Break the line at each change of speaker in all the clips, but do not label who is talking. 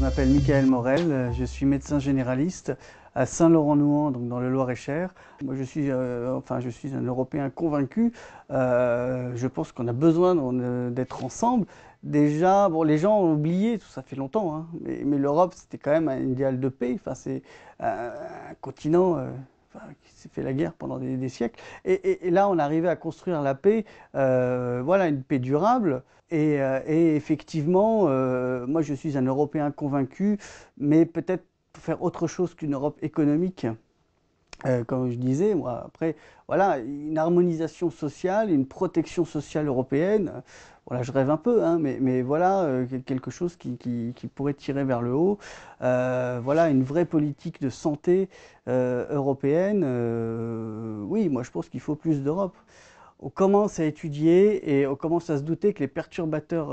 Je m'appelle Michael Morel, je suis médecin généraliste à Saint-Laurent-Nouan, donc dans le Loir-et-Cher. Moi, je suis, euh, enfin, je suis un Européen convaincu. Euh, je pense qu'on a besoin d'être ensemble. Déjà, bon, les gens ont oublié, tout ça fait longtemps, hein, mais, l'Europe, c'était quand même un idéal de paix. Enfin, c'est euh, un continent qui s'est fait la guerre pendant des, siècles. Et, là, on arrivait à construire la paix, euh, voilà, une paix durable. Et, euh, effectivement, euh, moi, je suis un Européen convaincu, mais peut-être faire autre chose qu'une Europe économique. Euh, comme je disais, moi, après, voilà, une harmonisation sociale, une protection sociale européenne, euh, voilà, je rêve un peu, hein, mais, voilà, euh, quelque chose qui, pourrait tirer vers le haut, voilà, une vraie politique de santé européenne, oui, moi je pense qu'il faut plus d'Europe. On commence à étudier et on commence à se douter que les perturbateurs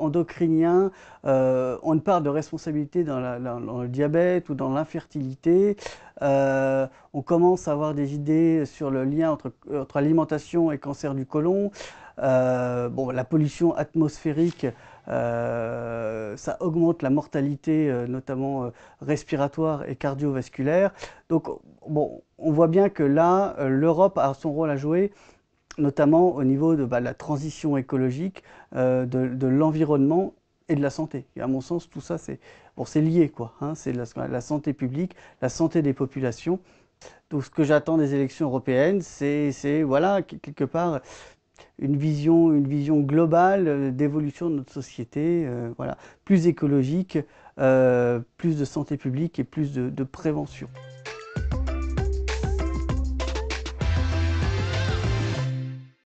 endocriniens ont une part de responsabilité dans le diabète ou dans l'infertilité. Euh, on commence à avoir des idées sur le lien entre, alimentation et cancer du côlon. Euh, bon, la pollution atmosphérique, euh, ça augmente la mortalité, notamment respiratoire et cardiovasculaire. Donc, bon, on voit bien que là, l'Europe a son rôle à jouer, notamment au niveau de bah, la transition écologique, de, de l'environnement et de la santé. à mon sens, tout ça, c'est bon, lié, quoi. Hein. c'est la, santé publique, la santé des populations. Donc, ce que j'attends des élections européennes, c'est, voilà, quelque part, une vision, une vision globale euh, d'évolution de notre société, euh, voilà, plus écologique, euh, plus de santé publique et plus de prévention.